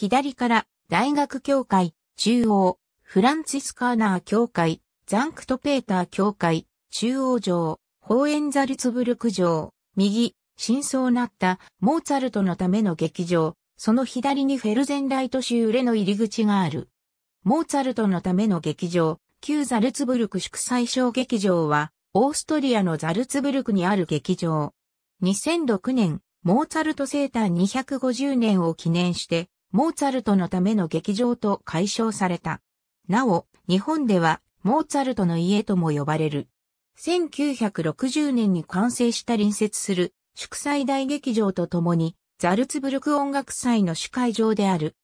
左から大学教会、中央、フランツィスカーナー教会、ザンクトペーター教会、中央城、ホーエンザルツブルク城、右、真相なったモーツァルトのための劇場、その左にフェルゼンライト州レの入り口がある。モーツァルトのための劇場、旧ザルツブルク祝祭小劇場は、オーストリアのザルツブルクにある劇場。2006年、モーツァルト生誕250年を記念して、モーツァルトのための劇場と解消された。なお、日本では、モーツァルトの家とも呼ばれる。1960年に完成した隣接する祝祭大劇場とともに、ザルツブルク音楽祭の主会場である。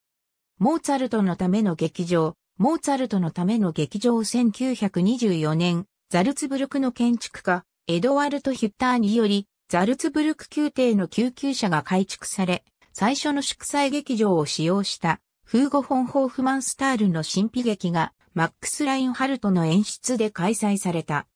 モーツァルトのための劇場、モーツァルトのための劇場1924年、ザルツブルクの建築家、エドワルト・ヒュッターにより、ザルツブルク宮廷の救急車が改築され、最初の祝祭劇場を使用したフーゴ・フォン・ホーフマンスタールの神秘劇がマックス・ラインハルトの演出で開催された。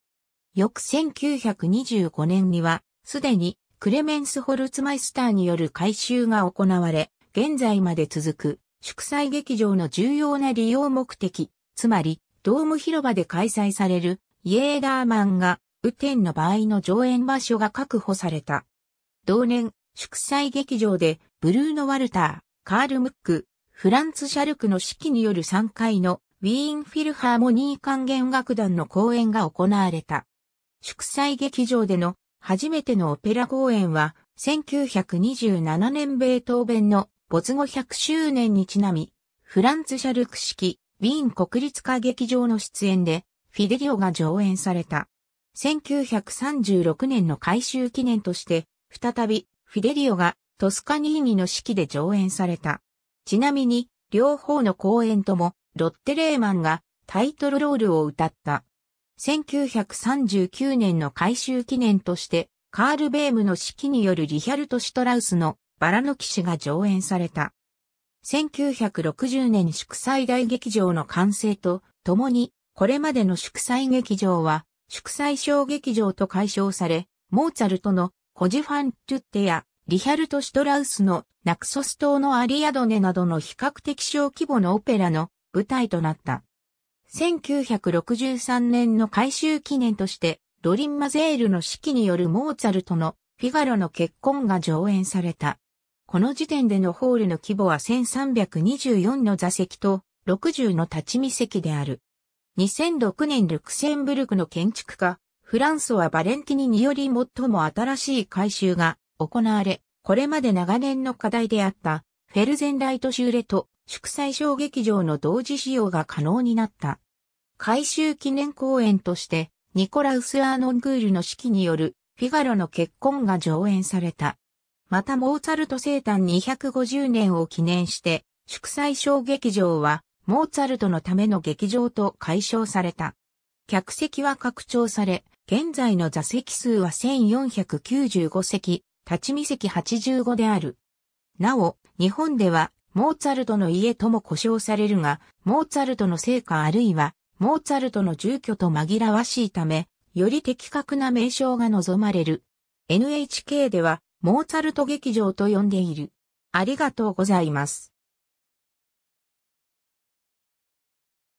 翌1925年には、すでにクレメンス・ホルツマイスターによる改修が行われ、現在まで続く祝祭劇場の重要な利用目的、つまりドーム広場で開催されるイエーダーマンが雨天の場合の上演場所が確保された。同年、祝祭劇場でブルーノ・ワルター、カール・ムック、フランツ・シャルクの指揮による3回のウィーン・フィルハーモニー管弦楽団の公演が行われた。祝祭劇場での初めてのオペラ公演は1927年ベートーベンの没後100周年にちなみ、フランツ・シャルク式ウィーン国立歌劇場の出演でフィデリオが上演された。1936年の改修記念として、再びフィデリオがトスカニーニの式で上演された。ちなみに、両方の公演とも、ロッテレーマンがタイトルロールを歌った。1939年の改修記念として、カール・ベームの式によるリヒャルト・シュトラウスのバラの騎士が上演された。1960年祝祭大劇場の完成とともに、これまでの祝祭劇場は、祝祭小劇場と解消され、モーツァルトのホジファン・トゥッテやリヒャルト・シュトラウスのナクソス島のアリアドネなどの比較的小規模のオペラの舞台となった。1963年の改修記念として、ロリン・マゼールの指揮によるモーツァルトのフィガロの結婚が上演された。この時点でのホールの規模は1324の座席と60の立ち見席である。2006年ルクセンブルクの建築家、フランソはバレンティニにより最も新しい改修が行われ、これまで長年の課題であったフェルゼンライトーレと祝祭小劇場の同時使用が可能になった。改修記念公演として、ニコラウス・アーノングールの指揮によるフィガロの結婚が上演された。またモーツァルト生誕250年を記念して、祝祭小劇場はモーツァルトのための劇場と解消された。客席は拡張され、現在の座席数は1495席、立見席85である。なお、日本では、モーツァルトの家とも呼称されるが、モーツァルトの成家あるいは、モーツァルトの住居と紛らわしいため、より的確な名称が望まれる。NHK では、モーツァルト劇場と呼んでいる。ありがとうございます。